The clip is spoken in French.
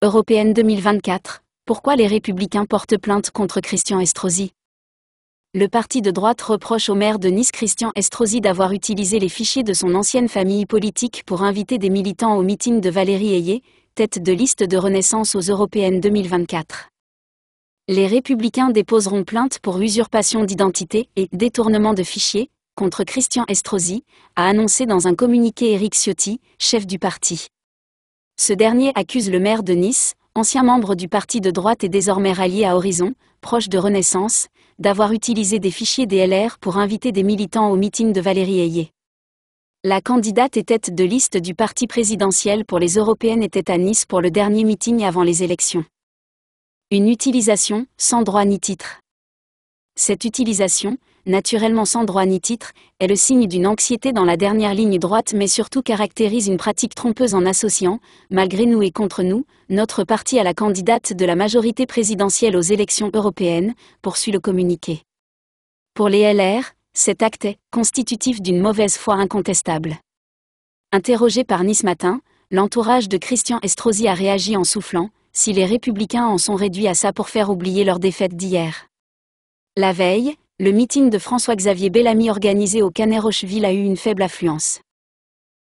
Européenne 2024, pourquoi les Républicains portent plainte contre Christian Estrosi Le parti de droite reproche au maire de Nice Christian Estrosi d'avoir utilisé les fichiers de son ancienne famille politique pour inviter des militants au meeting de Valérie Ayé, tête de liste de Renaissance aux Européennes 2024. Les Républicains déposeront plainte pour usurpation d'identité et détournement de fichiers contre Christian Estrosi, a annoncé dans un communiqué Éric Ciotti, chef du parti. Ce dernier accuse le maire de Nice, ancien membre du parti de droite et désormais rallié à Horizon, proche de Renaissance, d'avoir utilisé des fichiers DLR pour inviter des militants au meeting de Valérie Ayé. La candidate et tête de liste du parti présidentiel pour les européennes était à Nice pour le dernier meeting avant les élections. Une utilisation, sans droit ni titre. Cette utilisation, naturellement sans droit ni titre, est le signe d'une anxiété dans la dernière ligne droite mais surtout caractérise une pratique trompeuse en associant, malgré nous et contre nous, notre parti à la candidate de la majorité présidentielle aux élections européennes, poursuit le communiqué. Pour les LR, cet acte est constitutif d'une mauvaise foi incontestable. Interrogé par Nice Matin, l'entourage de Christian Estrosi a réagi en soufflant, si les républicains en sont réduits à ça pour faire oublier leur défaite d'hier. La veille, le meeting de François-Xavier Bellamy organisé au Canet Rocheville a eu une faible affluence.